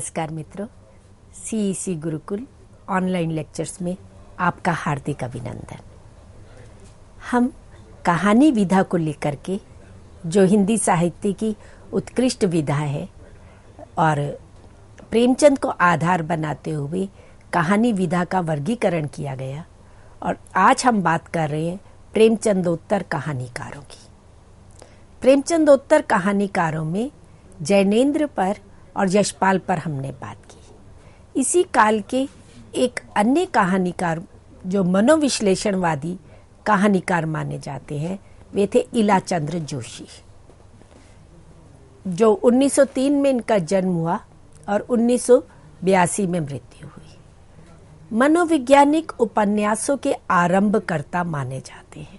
नमस्कार मित्रों C C e Gurukul online lectures में आपका हार्दिक अभिनंदन हम कहानी विधा को लेकर के जो हिंदी साहित्य की उत्कृष्ट विधा है और प्रेमचंद को आधार बनाते हुए कहानी विधा का वर्गीकरण किया गया और आज हम बात कर रहे हैं प्रेमचंदोत्तर कहानीकारों की प्रेमचंदोत्तर कहानीकारों में जैनेन्द्र पर और यशपाल पर हमने बात की इसी काल के एक अन्य कहानीकार जो मनोविश्लेषणवादी कहानीकार माने जाते हैं वे थे इला चंद्र जोशी जो 1903 में इनका जन्म हुआ और उन्नीस में मृत्यु हुई मनोवैज्ञानिक उपन्यासों के आरंभकर्ता माने जाते हैं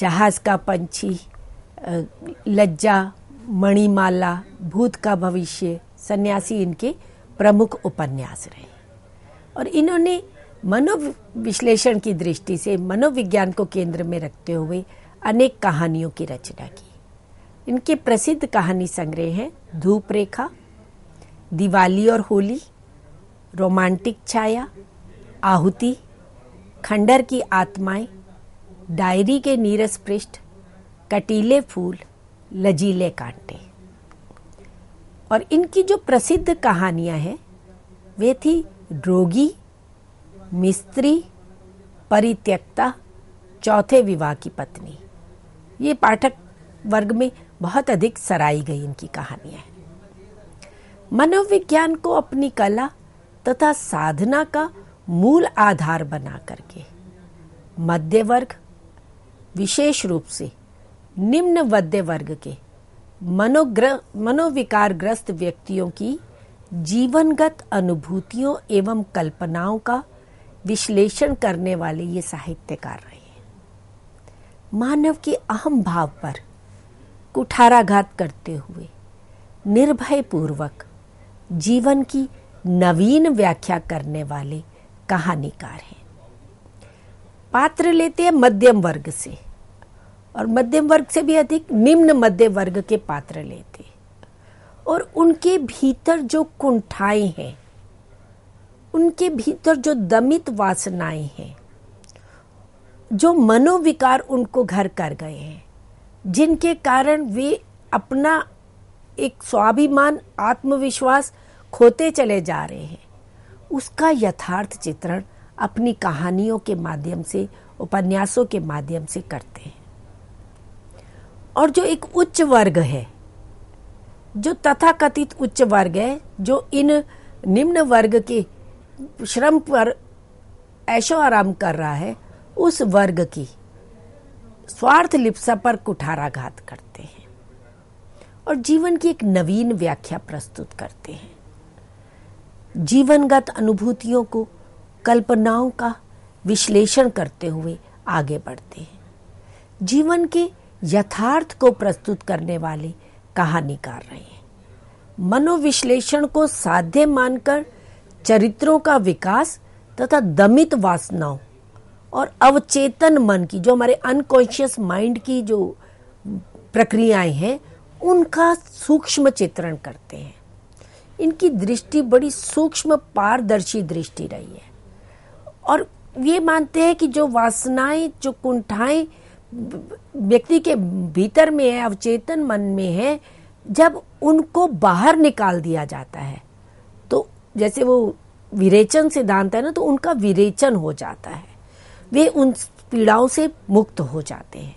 जहाज का पंछी लज्जा मणिमाला भूत का भविष्य सन्यासी इनके प्रमुख उपन्यास रहे और इन्होंने मनोविश्लेषण की दृष्टि से मनोविज्ञान को केंद्र में रखते हुए अनेक कहानियों की रचना की इनके प्रसिद्ध कहानी संग्रह हैं धूप रेखा दिवाली और होली रोमांटिक छाया आहुति खंडर की आत्माएं डायरी के नीरस पृष्ठ कटीले फूल लजीले कांटे और इनकी जो प्रसिद्ध कहानियां हैं वे थी रोगी मिस्त्री परित्यक्ता चौथे विवाह की पत्नी ये पाठक वर्ग में बहुत अधिक सराई गई इनकी कहानियां हैं मनोविज्ञान को अपनी कला तथा साधना का मूल आधार बना करके मध्य वर्ग विशेष रूप से निम्न वध्य वर्ग के मनोग्र ग्रस्त व्यक्तियों की जीवनगत अनुभूतियों एवं कल्पनाओं का विश्लेषण करने वाले ये साहित्यकार रहे हैं मानव के अहम भाव पर कुठाराघात करते हुए निर्भय पूर्वक जीवन की नवीन व्याख्या करने वाले कहानीकार हैं पात्र लेते हैं मध्यम वर्ग से और मध्यम वर्ग से भी अधिक निम्न मध्य वर्ग के पात्र लेते और उनके भीतर जो कुंठाएं हैं उनके भीतर जो दमित वासनाएं हैं जो मनोविकार उनको घर कर गए हैं जिनके कारण वे अपना एक स्वाभिमान आत्मविश्वास खोते चले जा रहे हैं उसका यथार्थ चित्रण अपनी कहानियों के माध्यम से उपन्यासों के माध्यम से करते हैं और जो एक उच्च वर्ग है जो तथाकथित उच्च वर्ग है जो इन निम्न वर्ग के श्रम पर ऐशो आराम कर रहा है उस वर्ग की स्वार्थ लिप्सा पर कुठाराघात करते हैं और जीवन की एक नवीन व्याख्या प्रस्तुत करते हैं जीवनगत अनुभूतियों को कल्पनाओं का विश्लेषण करते हुए आगे बढ़ते हैं जीवन के यथार्थ को प्रस्तुत करने वाले कहानीकार रहे हैं मनोविश्लेषण को साध्य मानकर चरित्रों का विकास तथा दमित वासनाओं और अवचेतन मन की जो हमारे अनकॉन्शियस माइंड की जो प्रक्रियाएं हैं उनका सूक्ष्म चित्रण करते हैं इनकी दृष्टि बड़ी सूक्ष्म पारदर्शी दृष्टि रही है और ये मानते हैं कि जो वासनाएं जो कुंठाएं व्यक्ति के भीतर में है अवचेतन मन में है जब उनको बाहर निकाल दिया जाता है तो जैसे वो विरेचन सिद्धांत है ना तो उनका विरेचन हो जाता है वे उन पीड़ाओं से मुक्त हो जाते हैं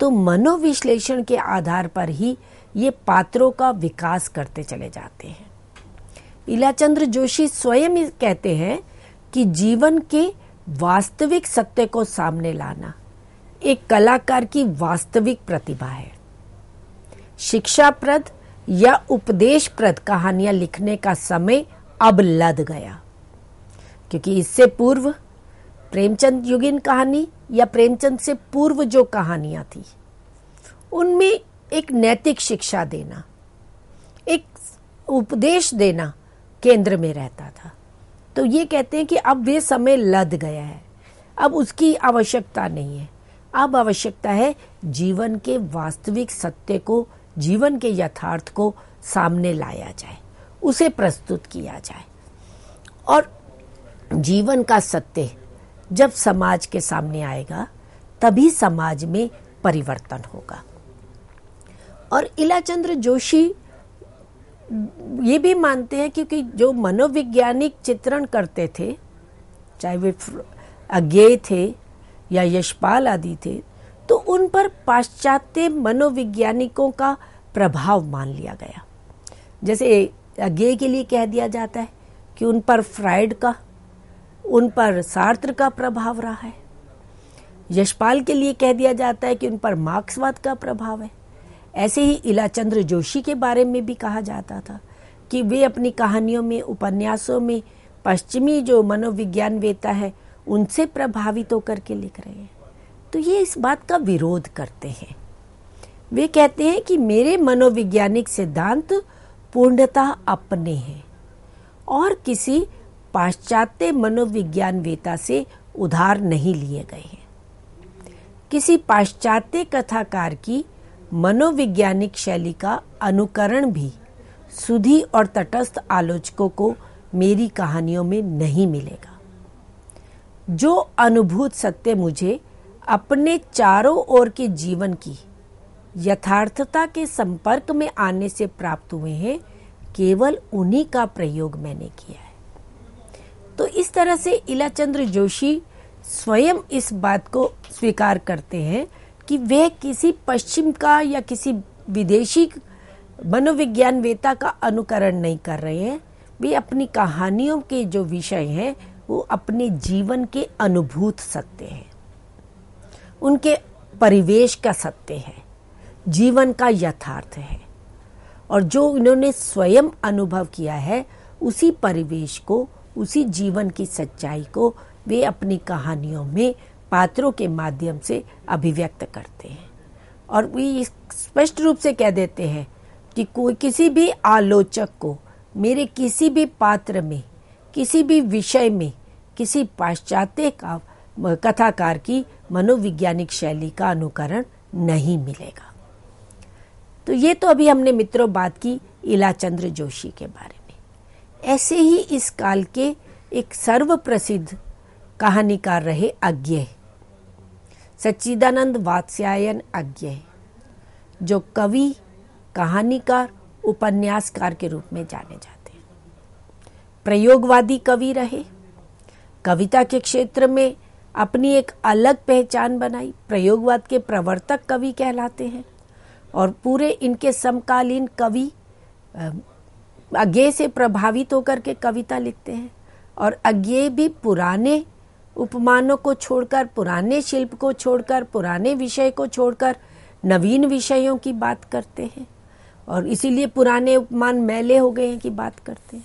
तो मनोविश्लेषण के आधार पर ही ये पात्रों का विकास करते चले जाते हैं इलाचंद्र जोशी स्वयं कहते हैं कि जीवन के वास्तविक सत्य को सामने लाना एक कलाकार की वास्तविक प्रतिभा है शिक्षा प्रद या उपदेश प्रद कहानियां लिखने का समय अब लद गया क्योंकि इससे पूर्व प्रेमचंद युगिन कहानी या प्रेमचंद से पूर्व जो कहानियां थी उनमें एक नैतिक शिक्षा देना एक उपदेश देना केंद्र में रहता था तो ये कहते हैं कि अब वे समय लद गया है अब उसकी आवश्यकता नहीं है अब आवश्यकता है जीवन के वास्तविक सत्य को जीवन के यथार्थ को सामने लाया जाए उसे प्रस्तुत किया जाए और जीवन का सत्य जब समाज के सामने आएगा तभी समाज में परिवर्तन होगा और इलाचंद्र जोशी ये भी मानते हैं क्योंकि जो मनोवैज्ञानिक चित्रण करते थे चाहे वे अज्ञे थे या यशपाल आदि थे तो उन पर पाश्चात्य मनोवैज्ञानिकों का प्रभाव मान लिया गया जैसे अज्ञे के लिए कह दिया जाता है कि उन पर फ्राइड का उन पर सार्त्र का प्रभाव रहा है यशपाल के लिए कह दिया जाता है कि उन पर मार्क्सवाद का प्रभाव है ऐसे ही इलाचंद्र जोशी के बारे में भी कहा जाता था कि वे अपनी कहानियों में उपन्यासों में पश्चिमी जो मनोविज्ञान वेता है उनसे प्रभावित होकर के लिख रहे हैं तो ये इस बात का विरोध करते हैं वे कहते हैं कि मेरे मनोविज्ञानिक सिद्धांत पूर्णतः अपने हैं और किसी पाश्चात्य मनोविज्ञान वेता से उधार नहीं लिए गए हैं किसी पाश्चात्य कथाकार की मनोविज्ञानिक शैली का अनुकरण भी सुधी और तटस्थ आलोचकों को मेरी कहानियों में नहीं मिलेगा जो अनुभूत सत्य मुझे अपने चारों ओर के जीवन की यथार्थता के संपर्क में आने से प्राप्त हुए हैं केवल उन्हीं का प्रयोग मैंने किया है तो इस तरह से इलाचंद्र जोशी स्वयं इस बात को स्वीकार करते हैं कि वे किसी पश्चिम का या किसी विदेशी मनोविज्ञान वेता का अनुकरण नहीं कर रहे हैं वे अपनी कहानियों के जो विषय हैं वो अपने जीवन के अनुभूत सत्य हैं उनके परिवेश का सत्य है जीवन का यथार्थ है और जो इन्होंने स्वयं अनुभव किया है उसी परिवेश को उसी जीवन की सच्चाई को वे अपनी कहानियों में पात्रों के माध्यम से अभिव्यक्त करते हैं और वे स्पष्ट रूप से कह देते हैं कि कोई किसी भी आलोचक को मेरे किसी भी पात्र में किसी भी विषय में किसी पाश्चात्य का कथाकार की मनोविज्ञानिक शैली का अनुकरण नहीं मिलेगा तो ये तो अभी हमने मित्रों बात की इलाचंद्र जोशी के बारे में ऐसे ही इस काल के एक सर्वप्रसिद्ध कहानीकार रहे अज्ञ सच्चिदानंद वात्स्यायन अज्ञ जो कवि कहानीकार उपन्यासकार के रूप में जाने जाते प्रयोगवादी कवि रहे कविता के क्षेत्र में अपनी एक अलग पहचान बनाई प्रयोगवाद के प्रवर्तक कवि कहलाते हैं और पूरे इनके समकालीन कवि अज्ञे से प्रभावित होकर के कविता लिखते हैं और अज्ञे भी पुराने उपमानों को छोड़कर पुराने शिल्प को छोड़कर पुराने विषय को छोड़कर नवीन विषयों की बात करते हैं और इसीलिए पुराने उपमान मैले हो गए हैं की बात करते हैं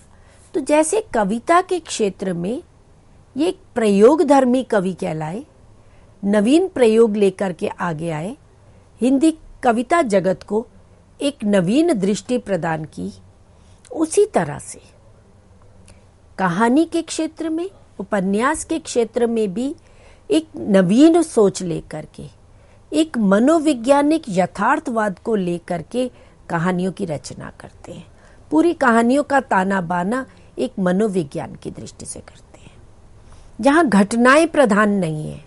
तो जैसे कविता के क्षेत्र में ये एक प्रयोग धर्मी कवि कहलाए नवीन प्रयोग लेकर के आगे आए हिंदी कविता जगत को एक नवीन दृष्टि प्रदान की उसी तरह से कहानी के क्षेत्र में उपन्यास के क्षेत्र में भी एक नवीन सोच लेकर के एक मनोविज्ञानिक यथार्थवाद को लेकर के कहानियों की रचना करते हैं पूरी कहानियों का ताना बाना एक मनोविज्ञान की दृष्टि से करते हैं जहां घटनाएं प्रधान नहीं है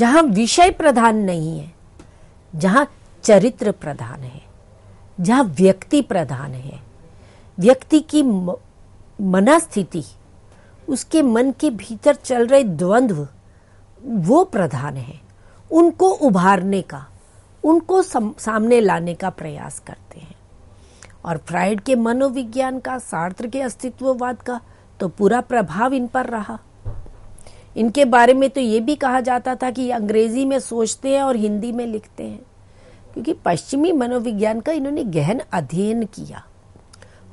जहां विषय प्रधान नहीं है जहां चरित्र प्रधान है जहां व्यक्ति प्रधान है व्यक्ति की मनास्थिति उसके मन के भीतर चल रहे द्वंद्व वो प्रधान है उनको उभारने का उनको सामने लाने का प्रयास करते हैं और फ्राइड के मनोविज्ञान का सार्थ के अस्तित्ववाद का तो पूरा प्रभाव इन पर रहा इनके बारे में तो ये भी कहा जाता था कि अंग्रेजी में सोचते हैं और हिंदी में लिखते हैं क्योंकि पश्चिमी मनोविज्ञान का इन्होंने गहन अध्ययन किया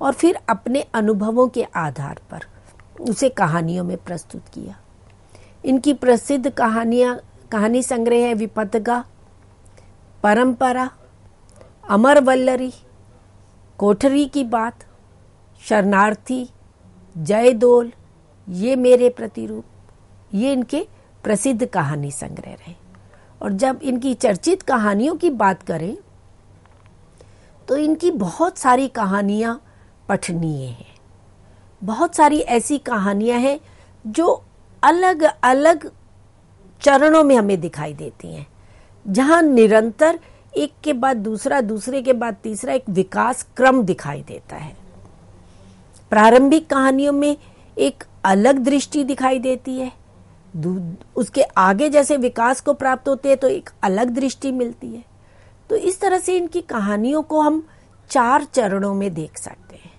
और फिर अपने अनुभवों के आधार पर उसे कहानियों में प्रस्तुत किया इनकी प्रसिद्ध कहानियां कहानी संग्रह है विपतगा परंपरा अमर वल्लरी कोठरी की बात शरणार्थी जयदोल ये मेरे प्रतिरूप ये इनके प्रसिद्ध कहानी संग्रह रहे और जब इनकी चर्चित कहानियों की बात करें तो इनकी बहुत सारी कहानियाँ पठनीय हैं बहुत सारी ऐसी कहानियाँ हैं जो अलग अलग चरणों में हमें दिखाई देती हैं जहाँ निरंतर एक के बाद दूसरा दूसरे के बाद तीसरा एक विकास क्रम दिखाई देता है प्रारंभिक कहानियों में एक अलग दृष्टि दिखाई देती है उसके आगे जैसे विकास को प्राप्त होते हैं तो एक अलग दृष्टि मिलती है तो इस तरह से इनकी कहानियों को हम चार चरणों में देख सकते हैं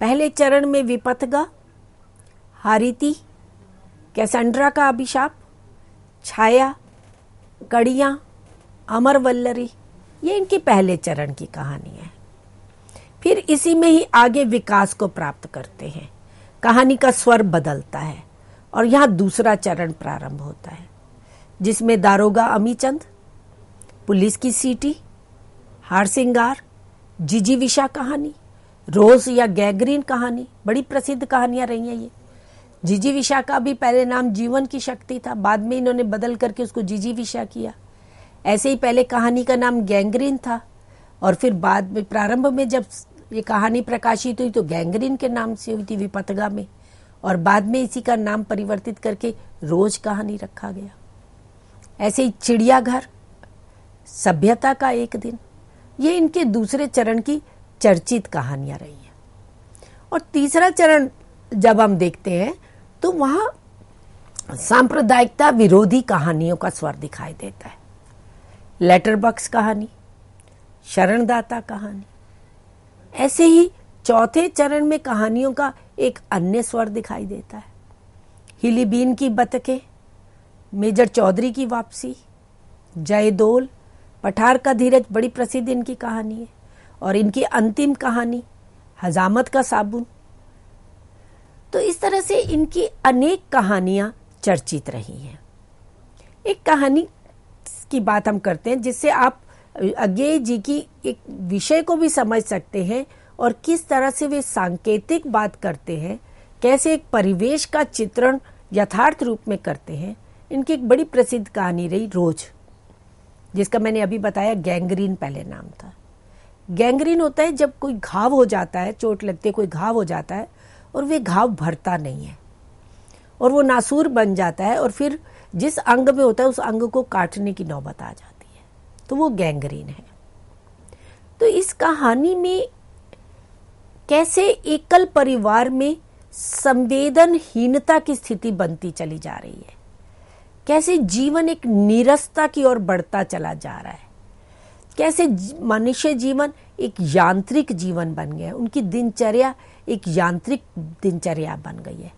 पहले चरण में विपथगा हारिति कैसेंड्रा का अभिशाप छाया कड़िया अमर वल्लरी ये इनकी पहले चरण की कहानी है फिर इसी में ही आगे विकास को प्राप्त करते हैं कहानी का स्वर बदलता है और यहाँ दूसरा चरण प्रारंभ होता है जिसमें दारोगा अमीचंद पुलिस की सीटी हार सिंगार जिजी विशा कहानी रोज या गैग्रीन कहानी बड़ी प्रसिद्ध कहानियां रही हैं ये जिजी विशा का भी पहले नाम जीवन की शक्ति था बाद में इन्होंने बदल करके उसको जिजी विशा किया ऐसे ही पहले कहानी का नाम गैंग्रीन था और फिर बाद में प्रारंभ में जब ये कहानी प्रकाशित हुई तो गैंग्रीन के नाम से हुई थी विपतगा में और बाद में इसी का नाम परिवर्तित करके रोज कहानी रखा गया ऐसे ही चिड़ियाघर सभ्यता का एक दिन ये इनके दूसरे चरण की चर्चित कहानियां रही हैं और तीसरा चरण जब हम देखते हैं तो वहां सांप्रदायिकता विरोधी कहानियों का स्वर दिखाई देता है लेटर बॉक्स कहानी शरणदाता कहानी ऐसे ही चौथे चरण में कहानियों का एक अन्य स्वर दिखाई देता है हिलीबीन की बतके मेजर चौधरी की वापसी जयदोल पठार का धीरज बड़ी प्रसिद्ध इनकी कहानी है और इनकी अंतिम कहानी हजामत का साबुन तो इस तरह से इनकी अनेक कहानियां चर्चित रही हैं एक कहानी की बात हम करते हैं जिससे आप अज्ञे जी की एक विषय को भी समझ सकते हैं और किस तरह से वे सांकेतिक बात करते हैं कैसे एक परिवेश का चित्रण यथार्थ रूप में करते हैं इनकी एक बड़ी प्रसिद्ध कहानी रही रोज जिसका मैंने अभी बताया गैंग्रीन पहले नाम था गैंग्रीन होता है जब कोई घाव हो जाता है चोट लगते कोई घाव हो जाता है और वे घाव भरता नहीं है और वो नासूर बन जाता है और फिर जिस अंग में होता है उस अंग को काटने की नौबत आ जाती है तो वो गैंग्रीन है तो इस कहानी में कैसे एकल परिवार में संवेदनहीनता की स्थिति बनती चली जा रही है कैसे जीवन एक निरस्ता की ओर बढ़ता चला जा रहा है कैसे मनुष्य जीवन एक यांत्रिक जीवन बन गया है उनकी दिनचर्या एक यांत्रिक दिनचर्या बन गई है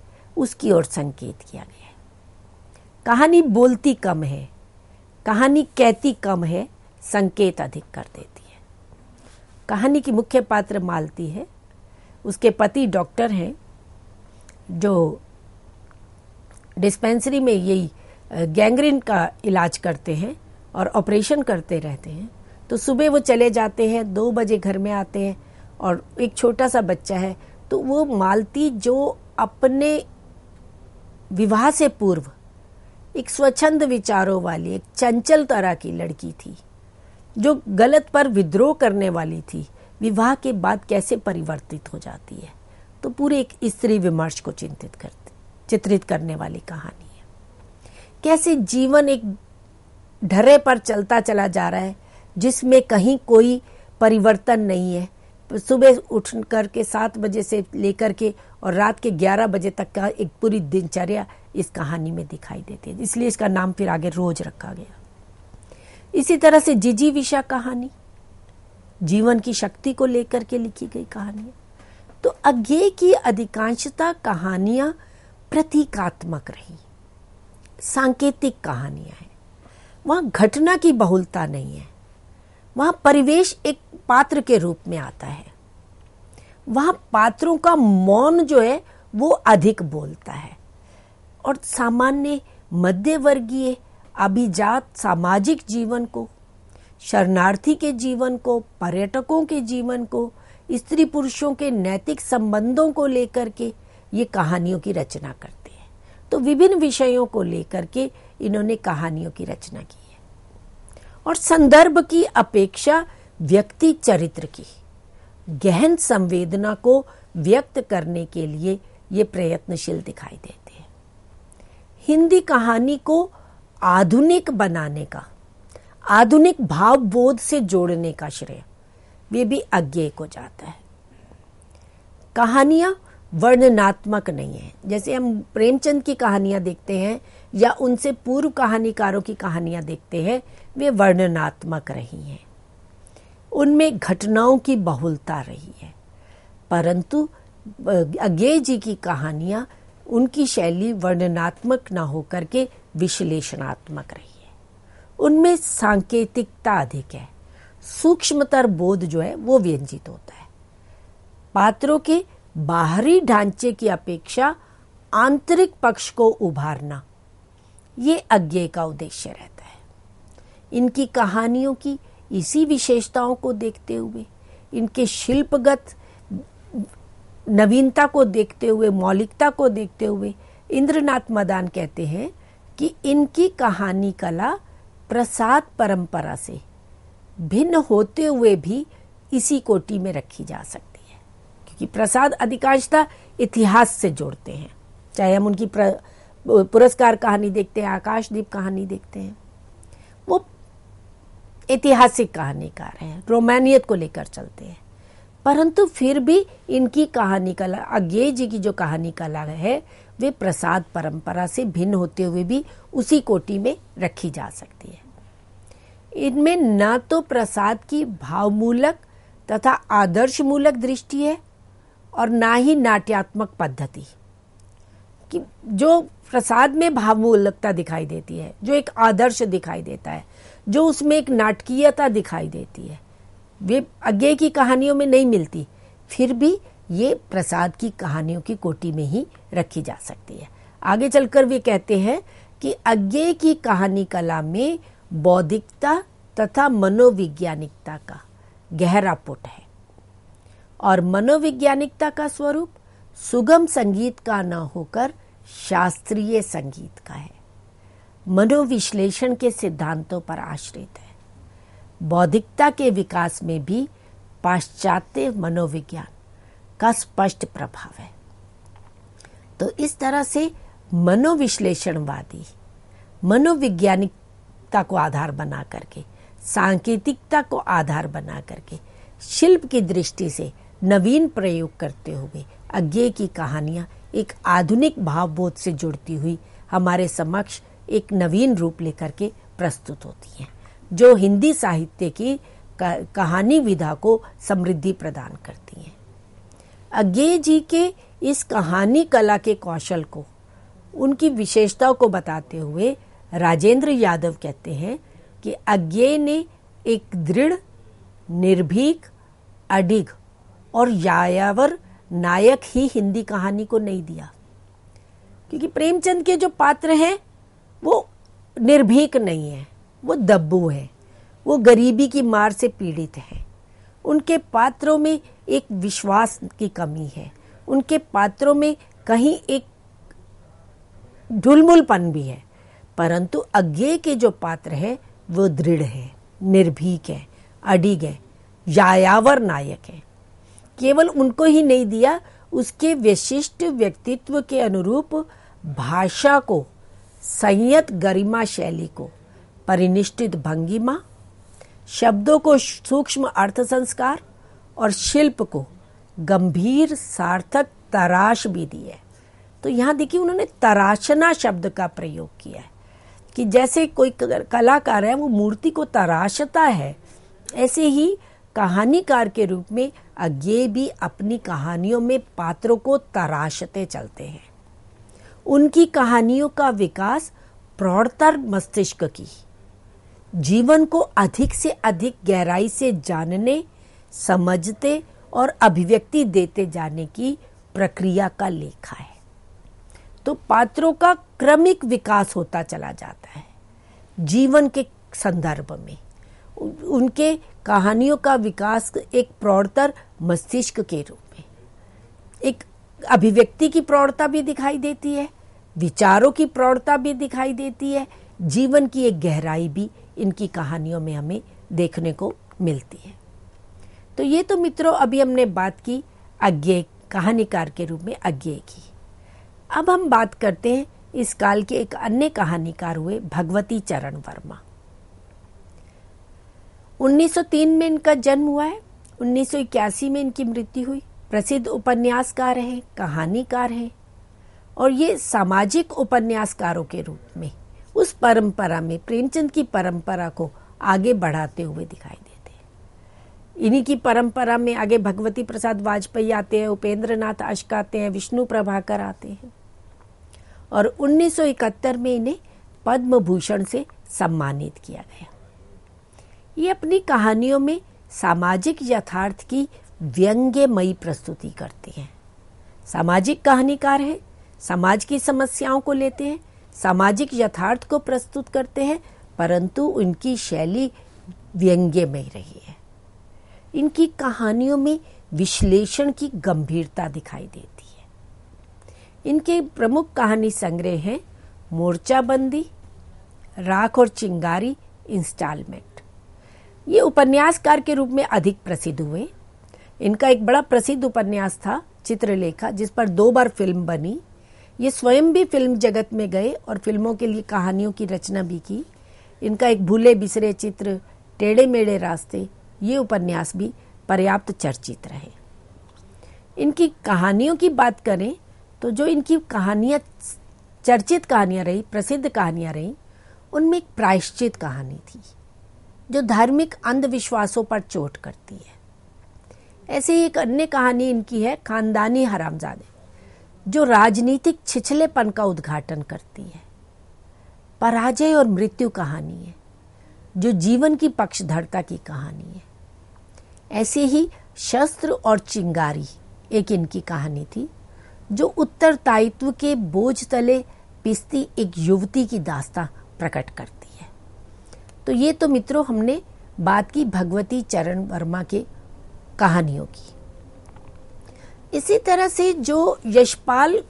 उसकी ओर संकेत किया गया कहानी बोलती कम है कहानी कहती कम है संकेत अधिक कर देती है कहानी की मुख्य पात्र मालती है उसके पति डॉक्टर हैं जो डिस्पेंसरी में यही गैंग्रीन का इलाज करते हैं और ऑपरेशन करते रहते हैं तो सुबह वो चले जाते हैं दो बजे घर में आते हैं और एक छोटा सा बच्चा है तो वो मालती जो अपने विवाह से पूर्व एक स्वच्छंद विचारों वाली एक चंचल तरह की लड़की थी जो गलत पर विद्रोह करने वाली थी विवाह के बाद कैसे परिवर्तित हो जाती है तो पूरे एक स्त्री विमर्श को चिंतित करती चित्रित करने वाली कहानी है कैसे जीवन एक ढर्रे पर चलता चला जा रहा है जिसमें कहीं कोई परिवर्तन नहीं है सुबह उठ करके सात बजे से लेकर के और रात के ग्यारह बजे तक का एक पूरी दिनचर्या इस कहानी में दिखाई देती है इसलिए इसका नाम फिर आगे रोज रखा गया इसी तरह से जिजी विशा कहानी जीवन की शक्ति को लेकर के लिखी गई कहानी तो अज्ञे की अधिकांशता कहानियां प्रतीकात्मक रही सांकेतिक कहानियां हैं वहां घटना की बहुलता नहीं है वहां परिवेश एक पात्र के रूप में आता है वहां पात्रों का मौन जो है वो अधिक बोलता है और सामान्य मध्यवर्गीय अभिजात सामाजिक जीवन को शरणार्थी के जीवन को पर्यटकों के जीवन को स्त्री पुरुषों के नैतिक संबंधों को लेकर के ये कहानियों की रचना करते हैं तो विभिन्न विषयों को लेकर के इन्होंने कहानियों की रचना की है और संदर्भ की अपेक्षा व्यक्ति चरित्र की गहन संवेदना को व्यक्त करने के लिए ये प्रयत्नशील दिखाई देते हैं हिंदी कहानी को आधुनिक बनाने का आधुनिक भाव बोध से जोड़ने का श्रेय वे भी अज्ञे को जाता है कहानियां वर्णनात्मक नहीं है जैसे हम प्रेमचंद की कहानियां देखते हैं या उनसे पूर्व कहानीकारों की कहानियां देखते हैं वे वर्णनात्मक रही हैं उनमें घटनाओं की बहुलता रही है परंतु अज्ञे जी की कहानियां उनकी शैली वर्णनात्मक ना होकर के विश्लेषणात्मक रही है उनमें सांकेतिकता अधिक है सूक्ष्मतर बोध जो है वो व्यंजित होता है पात्रों के बाहरी ढांचे की अपेक्षा आंतरिक पक्ष को उभारना ये अज्ञे का उद्देश्य रहता है इनकी कहानियों की इसी विशेषताओं को देखते हुए इनके शिल्पगत नवीनता को देखते हुए मौलिकता को देखते हुए इंद्रनाथ मदान कहते हैं कि इनकी कहानी कला प्रसाद परंपरा से भिन्न होते हुए भी इसी कोटि में रखी जा सकती है क्योंकि प्रसाद अधिकांशता इतिहास से जोड़ते हैं चाहे हम उनकी पुरस्कार कहानी देखते हैं आकाशदीप कहानी देखते हैं ऐतिहासिक कहानीकार हैं रोमानियत को लेकर चलते हैं परंतु फिर भी इनकी कहानी कला अज्ञे जी की जो कहानी कला है वे प्रसाद परंपरा से भिन्न होते हुए भी उसी कोटि में रखी जा सकती है इनमें न तो प्रसाद की भावमूलक तथा आदर्शमूलक दृष्टि है और ना ही नाट्यात्मक पद्धति कि जो प्रसाद में भावमूलकता दिखाई देती है जो एक आदर्श दिखाई देता है जो उसमें एक नाटकीयता दिखाई देती है वे अज्ञे की कहानियों में नहीं मिलती फिर भी ये प्रसाद की कहानियों की कोटी में ही रखी जा सकती है आगे चलकर वे कहते हैं कि अज्ञे की कहानी कला में बौद्धिकता तथा मनोविज्ञानिकता का गहरा पुट है और मनोविज्ञानिकता का स्वरूप सुगम संगीत का न होकर शास्त्रीय संगीत का है मनोविश्लेषण के सिद्धांतों पर आश्रित है बौद्धिकता के विकास में भी पाश्चात्य मनोविज्ञान का स्पष्ट प्रभाव है तो इस तरह से मनोविश्लेषणवादी मनोविज्ञानिकता को आधार बना करके सांकेतिकता को आधार बना करके शिल्प की दृष्टि से नवीन प्रयोग करते हुए अज्ञे की कहानियाँ एक आधुनिक भावबोध से जुड़ती हुई हमारे समक्ष एक नवीन रूप लेकर के प्रस्तुत होती हैं जो हिंदी साहित्य की कहानी विधा को समृद्धि प्रदान करती हैं अज्ञे जी के इस कहानी कला के कौशल को उनकी विशेषताओं को बताते हुए राजेंद्र यादव कहते हैं कि अज्ञे ने एक दृढ़ निर्भीक अडिग और यायावर नायक ही हिंदी कहानी को नहीं दिया क्योंकि प्रेमचंद के जो पात्र हैं वो निर्भीक नहीं है वो दब्बू है वो गरीबी की मार से पीड़ित है उनके पात्रों में एक विश्वास की कमी है उनके पात्रों में कहीं एक ढुलमुलपन भी है परंतु अज्ञे के जो पात्र है वो दृढ़ है निर्भीक है अडिग है यायावर नायक है केवल उनको ही नहीं दिया उसके विशिष्ट व्यक्तित्व के अनुरूप भाषा को संयत गरिमा शैली को परिनिष्ठित भंगिमा शब्दों को सूक्ष्म अर्थ संस्कार और शिल्प को गंभीर सार्थक तराश भी दी है तो यहाँ देखिए उन्होंने तराशना शब्द का प्रयोग किया है कि जैसे कोई कलाकार है वो मूर्ति को तराशता है ऐसे ही कहानीकार के रूप में अज्ञे भी अपनी कहानियों में पात्रों को तराशते चलते हैं उनकी कहानियों का विकास प्रौढ़तर मस्तिष्क की जीवन को अधिक से अधिक गहराई से जानने समझते और अभिव्यक्ति देते जाने की प्रक्रिया का लेखा है तो पात्रों का क्रमिक विकास होता चला जाता है जीवन के संदर्भ में उनके कहानियों का विकास एक प्रौढ़तर मस्तिष्क के रूप में एक अभिव्यक्ति की प्रौढ़ता भी दिखाई देती है विचारों की प्रौढ़ता भी दिखाई देती है जीवन की एक गहराई भी इनकी कहानियों में हमें देखने को मिलती है तो ये तो मित्रों अभी हमने बात की अज्ञे कहानीकार के रूप में अज्ञे की अब हम बात करते हैं इस काल के एक अन्य कहानीकार हुए भगवती चरण वर्मा 1903 में इनका जन्म हुआ है 1981 में इनकी मृत्यु हुई प्रसिद्ध उपन्यासकार हैं कहानीकार हैं और ये सामाजिक उपन्यासकारों के रूप में उस परंपरा में प्रेमचंद की परंपरा को आगे बढ़ाते हुए दिखाई देते हैं इन्हीं की परंपरा में आगे भगवती प्रसाद वाजपेयी आते हैं उपेंद्र नाथ अश्क आते हैं विष्णु प्रभाकर आते हैं और 1971 में इन्हें पद्म भूषण से सम्मानित किया गया ये अपनी कहानियों में सामाजिक यथार्थ की व्यंग्यमयी प्रस्तुति करते हैं सामाजिक कहानीकार है समाज की समस्याओं को लेते हैं सामाजिक यथार्थ को प्रस्तुत करते हैं परंतु उनकी शैली व्यंग्य में ही रही है इनकी कहानियों में विश्लेषण की गंभीरता दिखाई देती है इनके प्रमुख कहानी संग्रह हैं मोर्चाबंदी राख और चिंगारी इंस्टॉलमेंट ये उपन्यासकार के रूप में अधिक प्रसिद्ध हुए इनका एक बड़ा प्रसिद्ध उपन्यास था चित्रलेखा जिस पर दो बार फिल्म बनी ये स्वयं भी फिल्म जगत में गए और फिल्मों के लिए कहानियों की रचना भी की इनका एक भूले बिसरे चित्र टेढ़े मेढ़े रास्ते ये उपन्यास भी पर्याप्त चर्चित रहे इनकी कहानियों की बात करें तो जो इनकी कहानियाँ चर्चित कहानियाँ रही प्रसिद्ध कहानियाँ रही उनमें एक प्रायश्चित कहानी थी जो धार्मिक अंधविश्वासों पर चोट करती है ऐसे ही एक अन्य कहानी इनकी है खानदानी हरामजादे जो राजनीतिक छिछलेपन का उद्घाटन करती है पराजय और मृत्यु कहानी है जो जीवन की पक्षधरता की कहानी है ऐसे ही शस्त्र और चिंगारी एक इनकी कहानी थी जो उत्तरदायित्व के बोझ तले पिसती एक युवती की दास्ता प्रकट करती है तो ये तो मित्रों हमने बात की भगवती चरण वर्मा के कहानियों की इसी तरह से जो यशपाल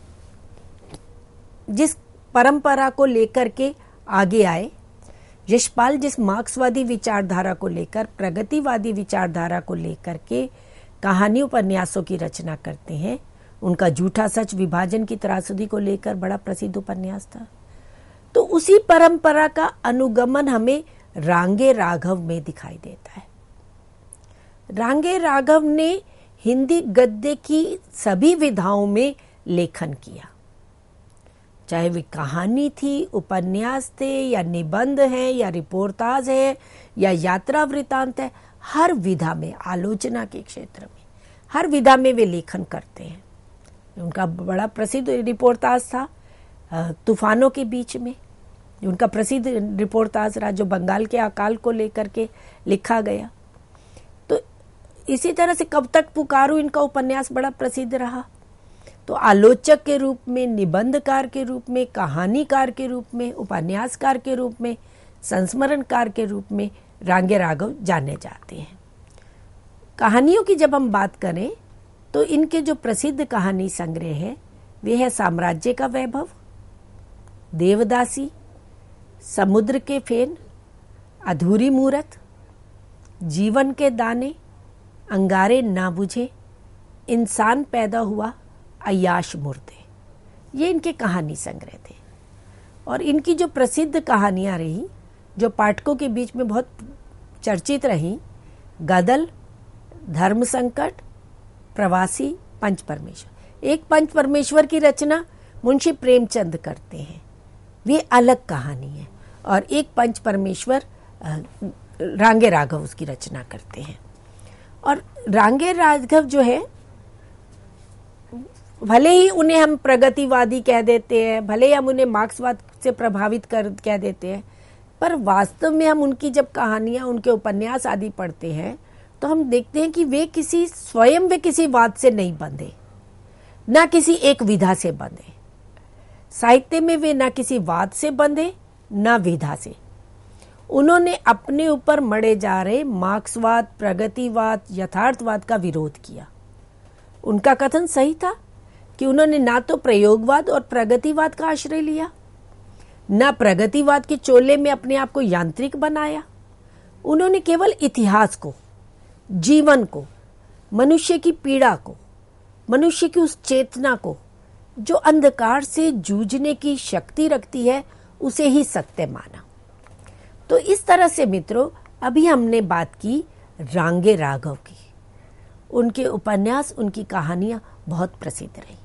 जिस परंपरा को लेकर के आगे आए यशपाल जिस मार्क्सवादी विचारधारा को लेकर प्रगतिवादी विचारधारा को लेकर के कहानी उपन्यासों की रचना करते हैं उनका झूठा सच विभाजन की त्रासदी को लेकर बड़ा प्रसिद्ध उपन्यास था तो उसी परंपरा का अनुगमन हमें रांगे राघव में दिखाई देता है रांगे राघव ने हिंदी गद्य की सभी विधाओं में लेखन किया चाहे वे कहानी थी उपन्यास थे या निबंध है या रिपोर्टाज है या यात्रा वृतांत है हर विधा में आलोचना के क्षेत्र में हर विधा में वे लेखन करते हैं उनका बड़ा प्रसिद्ध रिपोर्टाज था तूफानों के बीच में उनका प्रसिद्ध रिपोर्टाज रहा जो बंगाल के अकाल को लेकर के लिखा गया इसी तरह से कब तक पुकारू इनका उपन्यास बड़ा प्रसिद्ध रहा तो आलोचक के रूप में निबंधकार के रूप में कहानीकार के रूप में उपन्यासकार के रूप में संस्मरणकार के रूप में रांगे राघव जाने जाते हैं कहानियों की जब हम बात करें तो इनके जो प्रसिद्ध कहानी संग्रह है वे है साम्राज्य का वैभव देवदासी समुद्र के फेन अधूरी मूरत जीवन के दाने अंगारे ना बुझे इंसान पैदा हुआ अयाश मुर्दे ये इनके कहानी संग्रह थे और इनकी जो प्रसिद्ध कहानियाँ रहीं जो पाठकों के बीच में बहुत चर्चित रही गदल धर्म संकट प्रवासी पंच परमेश्वर एक पंच परमेश्वर की रचना मुंशी प्रेमचंद करते हैं वे अलग कहानी है और एक पंच परमेश्वर रांगे राघव उसकी रचना करते हैं और रांगेर राघव जो है भले ही उन्हें हम प्रगतिवादी कह देते हैं भले ही हम उन्हें मार्क्सवाद से प्रभावित कर कह देते हैं पर वास्तव में हम उनकी जब कहानियां उनके उपन्यास आदि पढ़ते हैं तो हम देखते हैं कि वे किसी स्वयं वे किसी वाद से नहीं बंधे ना किसी एक विधा से बंधे साहित्य में वे ना किसी वाद से बंधे ना विधा से उन्होंने अपने ऊपर मड़े जा रहे मार्क्सवाद प्रगतिवाद यथार्थवाद का विरोध किया उनका कथन सही था कि उन्होंने ना तो प्रयोगवाद और प्रगतिवाद का आश्रय लिया ना प्रगतिवाद के चोले में अपने आप को यांत्रिक बनाया उन्होंने केवल इतिहास को जीवन को मनुष्य की पीड़ा को मनुष्य की उस चेतना को जो अंधकार से जूझने की शक्ति रखती है उसे ही सत्य माना तो इस तरह से मित्रों अभी हमने बात की रांगे राघव की उनके उपन्यास उनकी कहानियाँ बहुत प्रसिद्ध रही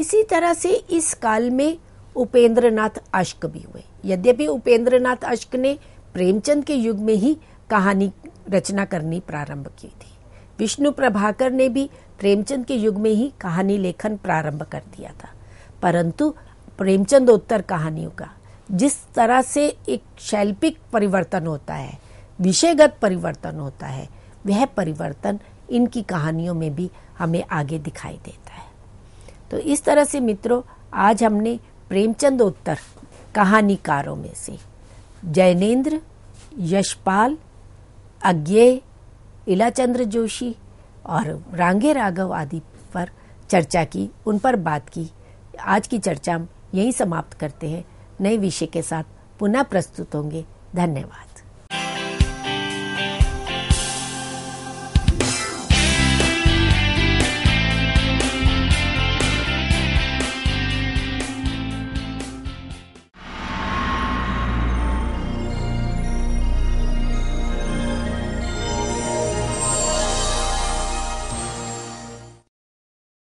इसी तरह से इस काल में उपेंद्रनाथ अश्क भी हुए यद्यपि उपेंद्र नाथ अश्क ने प्रेमचंद के युग में ही कहानी रचना करनी प्रारंभ की थी विष्णु प्रभाकर ने भी प्रेमचंद के युग में ही कहानी लेखन प्रारंभ कर दिया था परंतु प्रेमचंद उत्तर कहानियों का जिस तरह से एक शैल्पिक परिवर्तन होता है विषयगत परिवर्तन होता है वह परिवर्तन इनकी कहानियों में भी हमें आगे दिखाई देता है तो इस तरह से मित्रों आज हमने प्रेमचंद उत्तर कहानीकारों में से जैनेन्द्र यशपाल अज्ञे इलाचंद्र जोशी और रांगे राघव आदि पर चर्चा की उन पर बात की आज की चर्चा हम यहीं समाप्त करते हैं नए विषय के साथ पुनः प्रस्तुत होंगे धन्यवाद